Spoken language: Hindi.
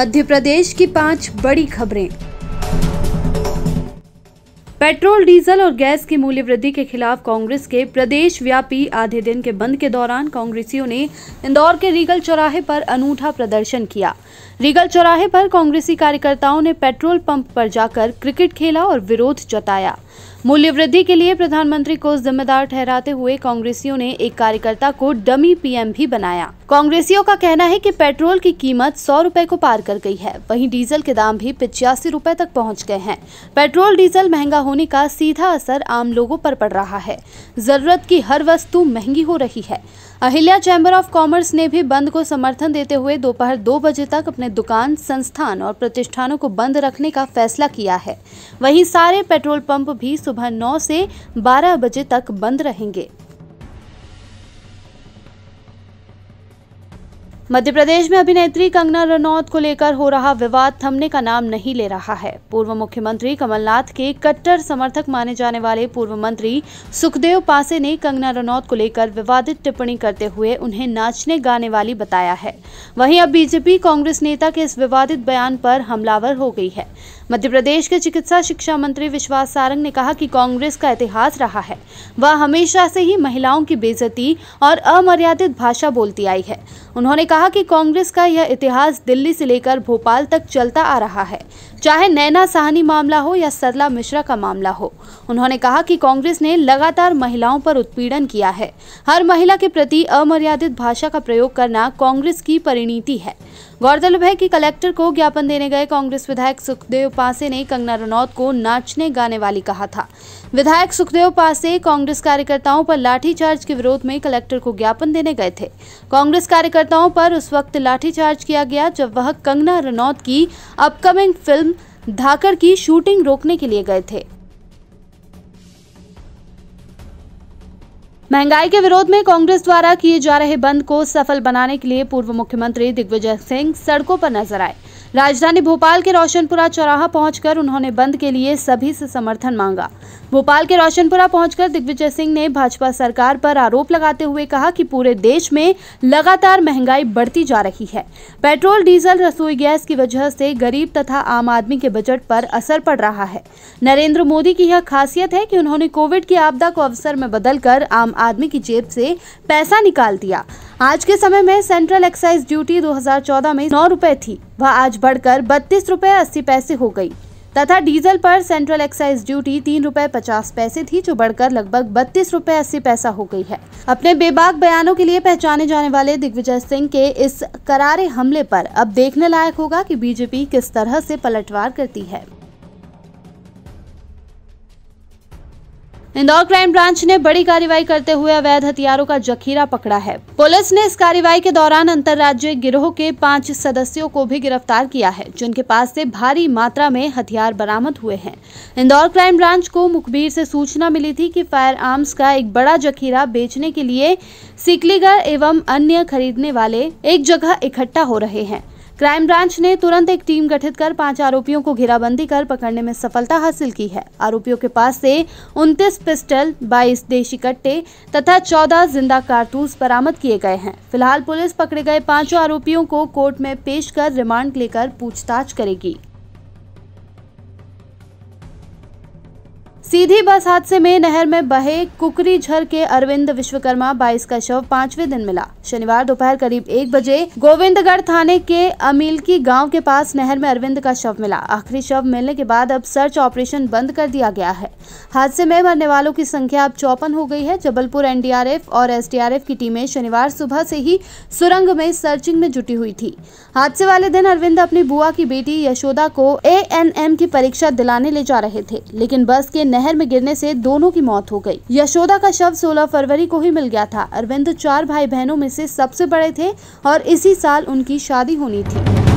मध्य प्रदेश की पांच बड़ी खबरें पेट्रोल डीजल और गैस की मूल्य वृद्धि के खिलाफ कांग्रेस के प्रदेश व्यापी आधे दिन के बंद के दौरान कांग्रेसियों ने इंदौर के रीगल चौराहे पर अनूठा प्रदर्शन किया रीगल चौराहे पर कांग्रेसी कार्यकर्ताओं ने पेट्रोल पंप पर जाकर क्रिकेट खेला और विरोध जताया मूल्य वृद्धि के लिए प्रधानमंत्री को जिम्मेदार ठहराते हुए कांग्रेसियों ने एक कार्यकर्ता को डमी पीएम भी बनाया कांग्रेसियों का कहना है कि पेट्रोल की कीमत सौ रूपए को पार कर गई है वहीं डीजल के दाम भी पिचासी रूपए तक पहुंच गए हैं पेट्रोल डीजल महंगा होने का सीधा असर आम लोगों पर पड़ रहा है जरूरत की हर वस्तु महंगी हो रही है अहिल्या चैम्बर ऑफ कॉमर्स ने भी बंद को समर्थन देते हुए दोपहर दो बजे तक अपने दुकान संस्थान और प्रतिष्ठानों को बंद रखने का फैसला किया है वहीं सारे पेट्रोल पंप भी सुबह नौ से बारह बजे तक बंद रहेंगे मध्य प्रदेश में अभिनेत्री कंगना रनौत को लेकर हो रहा विवाद थमने का नाम नहीं ले रहा है पूर्व मुख्यमंत्री कमलनाथ के कट्टर समर्थक माने जाने वाले पूर्व मंत्री सुखदेव पासे ने कंगना रनौत को लेकर विवादित टिप्पणी करते हुए उन्हें नाचने गाने वाली बताया है वहीं अब बीजेपी कांग्रेस नेता के इस विवादित बयान पर हमलावर हो गई है मध्य प्रदेश के चिकित्सा शिक्षा मंत्री विश्वास सारंग ने कहा कि कांग्रेस का इतिहास रहा है वह हमेशा से ही महिलाओं की बेजती और अमर्यादित भाषा बोलती आई है उन्होंने कहा कहा कि कांग्रेस का यह इतिहास दिल्ली से लेकर भोपाल तक चलता आ रहा है चाहे नैना साहनी मामला हो या सरला मिश्रा का मामला हो उन्होंने कहा कि कांग्रेस ने लगातार महिलाओं पर उत्पीड़न किया है हर महिला के प्रति अमर्यादित भाषा का प्रयोग करना कांग्रेस की परिणीति है गौरतलब है कि कलेक्टर को ज्ञापन देने गए कांग्रेस विधायक सुखदेव पासे ने कंगना रनौत को नाचने गाने वाली कहा था विधायक सुखदेव पासे कांग्रेस कार्यकर्ताओं पर लाठीचार्ज के विरोध में कलेक्टर को ज्ञापन देने गए थे कांग्रेस कार्यकर्ताओं पर उस वक्त लाठीचार्ज किया गया जब वह कंगना रनौत की अपकमिंग फिल्म धाकर की शूटिंग रोकने के लिए गए थे महंगाई के विरोध में कांग्रेस द्वारा किए जा रहे बंद को सफल बनाने के लिए पूर्व मुख्यमंत्री दिग्विजय सिंह सड़कों पर नजर आए राजधानी भोपाल के रोशनपुरा चौराहा पहुंचकर उन्होंने बंद के लिए सभी से समर्थन मांगा भोपाल के रोशनपुरा पहुंचकर दिग्विजय सिंह ने भाजपा सरकार पर आरोप लगाते हुए कहा कि पूरे देश में लगातार महंगाई बढ़ती जा रही है पेट्रोल डीजल रसोई गैस की वजह से गरीब तथा आम आदमी के बजट पर असर पड़ रहा है नरेंद्र मोदी की यह खासियत है कि उन्होंने कोविड की आपदा को अवसर में बदलकर आम आदमी की जेब से पैसा निकाल दिया आज के समय में सेंट्रल एक्साइज ड्यूटी 2014 में नौ रूपए थी वह आज बढ़कर बत्तीस रूपए अस्सी पैसे हो गई तथा डीजल पर सेंट्रल एक्साइज ड्यूटी तीन रूपए पचास पैसे थी जो बढ़कर लगभग बत्तीस रूपए अस्सी पैसा हो गई है अपने बेबाक बयानों के लिए पहचाने जाने वाले दिग्विजय सिंह के इस करारे हमले पर अब देखने लायक होगा कि बीजेपी किस तरह से पलटवार करती है इंदौर क्राइम ब्रांच ने बड़ी कार्रवाई करते हुए अवैध हथियारों का जखीरा पकड़ा है पुलिस ने इस कार्रवाई के दौरान अंतर्राज्यीय गिरोह के पांच सदस्यों को भी गिरफ्तार किया है जिनके पास से भारी मात्रा में हथियार बरामद हुए हैं इंदौर क्राइम ब्रांच को मुखबिर से सूचना मिली थी कि फायर आर्म्स का एक बड़ा जखीरा बेचने के लिए सिकलीगढ़ एवं अन्य खरीदने वाले एक जगह इकट्ठा हो रहे हैं क्राइम ब्रांच ने तुरंत एक टीम गठित कर पांच आरोपियों को घेराबंदी कर पकड़ने में सफलता हासिल की है आरोपियों के पास से 29 पिस्टल 22 देशी कट्टे तथा 14 जिंदा कारतूस बरामद किए गए हैं फिलहाल पुलिस पकड़े गए पांचों आरोपियों को कोर्ट में पेश कर रिमांड लेकर पूछताछ करेगी सीधी बस हादसे में नहर में बहे कुकरी झर के अरविंद विश्वकर्मा 22 का शव पांचवे दिन मिला शनिवार दोपहर करीब एक बजे गोविंदगढ़ थाने के अमीलकी गांव के पास नहर में अरविंद का शव मिला आखिरी शव मिलने के बाद अब सर्च ऑपरेशन बंद कर दिया गया है हादसे में मरने वालों की संख्या अब चौपन हो गई है जबलपुर एनडीआरएफ और एसडीआरएफ की टीमें शनिवार सुबह से ही सुरंग में सर्चिंग में जुटी हुई थी हादसे वाले दिन अरविंद अपनी बुआ की बेटी यशोदा को ए की परीक्षा दिलाने ले जा रहे थे लेकिन बस के नहर में गिरने से दोनों की मौत हो गई यशोदा का शव 16 फरवरी को ही मिल गया था अरविंद चार भाई बहनों में से सबसे बड़े थे और इसी साल उनकी शादी होनी थी